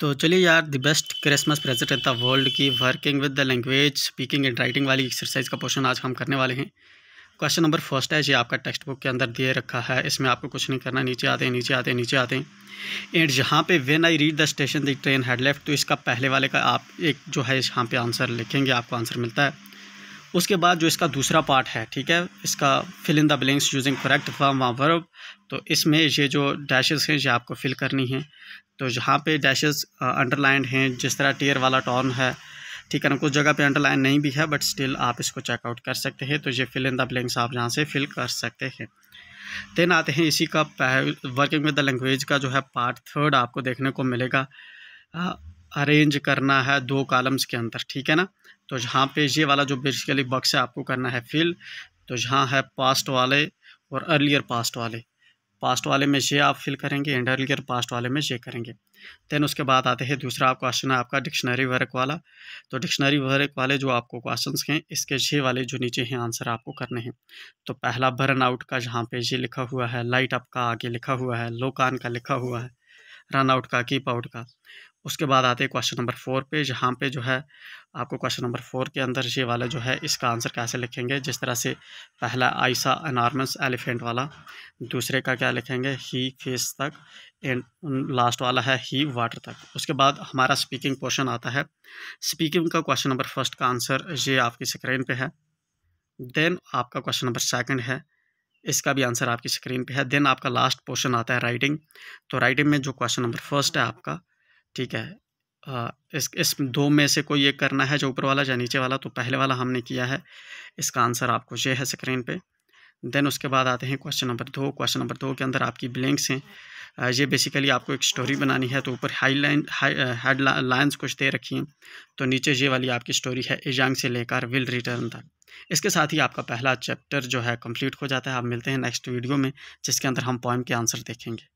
तो चलिए यार the best Christmas present in the world की working with the language speaking and writing वाली एक्सरसाइज का पोर्शन आज हम करने वाले हैं क्वेश्चन नंबर फर्स्ट है ये आपका टेक्स्ट बुक के अंदर दिए रखा है इसमें आपको कुछ नहीं करना नीचे आते हैं नीचे आते हैं नीचे आते हैं एंड जहाँ पे when I reached the station the train had left left तो इसका पहले वाले का आप एक जो है यहाँ पे आंसर लिखेंगे आपको आंसर मिलता है उसके बाद जो इसका दूसरा पार्ट है ठीक है इसका fill in the blanks using correct form वा वर्ब तो इसमें ये जो डैशेस हैं ये आपको फिल करनी है तो जहाँ पे डैशेस अंडरलाइंड uh, हैं जिस तरह टेयर वाला टॉर्न है ठीक है ना कुछ जगह पे अंडरलाइन नहीं भी है बट स्टिल आप इसको चेकआउट कर सकते हैं तो ये फिल इन द ब्लैंक्स आप यहाँ से फिल कर सकते हैं देन आते हैं इसी का वर्किंग विद द लैंग्वेज का जो है पार्ट थर्ड आपको देखने को मिलेगा uh, अरेंज करना है दो कॉलम्स के अंदर ठीक है ना तो यहाँ पे ये वाला जो बेसिकली बक्स है आपको करना है फिल तो यहाँ है पास्ट वाले और अर्लियर पास्ट वाले पास्ट वाले में ये आप फिल करेंगे एंड अर्लियर पास्ट वाले में ये करेंगे देन उसके बाद आते हैं दूसरा आप क्वेश्चन है आपका डिक्शनरी वर्क वाला तो डिक्शनरी वर्क वाले जो आपको क्वेश्चंस हैं इसके ये वाले जो नीचे हैं आंसर आपको करने हैं तो पहला बर्न आउट का जहाँ पे ये लिखा हुआ है लाइट अप का आगे लिखा हुआ है लोकान का लिखा हुआ है रन आउट का कीप आउट का उसके बाद आते हैं क्वेश्चन नंबर फोर पे जहाँ पे जो है आपको क्वेश्चन नंबर फोर के अंदर ये वाला जो है इसका आंसर कैसे लिखेंगे जिस तरह से पहला आइसा अनार्मस एलिफेंट वाला दूसरे का क्या लिखेंगे ही फेस तक एंड लास्ट वाला है ही वाटर तक उसके बाद हमारा स्पीकिंग पोर्शन आता है स्पीकिंग का क्वेश्चन नंबर फर्स्ट का आंसर ये आपकी स्क्रीन पर है देन आपका क्वेश्चन नंबर सेकेंड है इसका भी आंसर आपकी स्क्रीन पे है देन आपका लास्ट पोर्शन आता है राइटिंग तो राइटिंग में जो क्वेश्चन नंबर फर्स्ट है आपका ठीक है आ, इस इस दो में से कोई एक करना है जो ऊपर वाला या नीचे वाला तो पहले वाला हमने किया है इसका आंसर आपको ये है स्क्रीन पे देन उसके बाद आते हैं क्वेश्चन नंबर दो क्वेश्चन नंबर दो के अंदर आपकी ब्लैंक्स हैं Uh, ये बेसिकली आपको एक स्टोरी बनानी है तो ऊपर हाई लाइन हेड लाइन्स कुछ दे रखी हैं तो नीचे ये वाली आपकी स्टोरी है एजांग से लेकर विल रिटर्न तक इसके साथ ही आपका पहला चैप्टर जो है कंप्लीट हो जाता है आप मिलते हैं नेक्स्ट वीडियो में जिसके अंदर हम पॉइंट के आंसर देखेंगे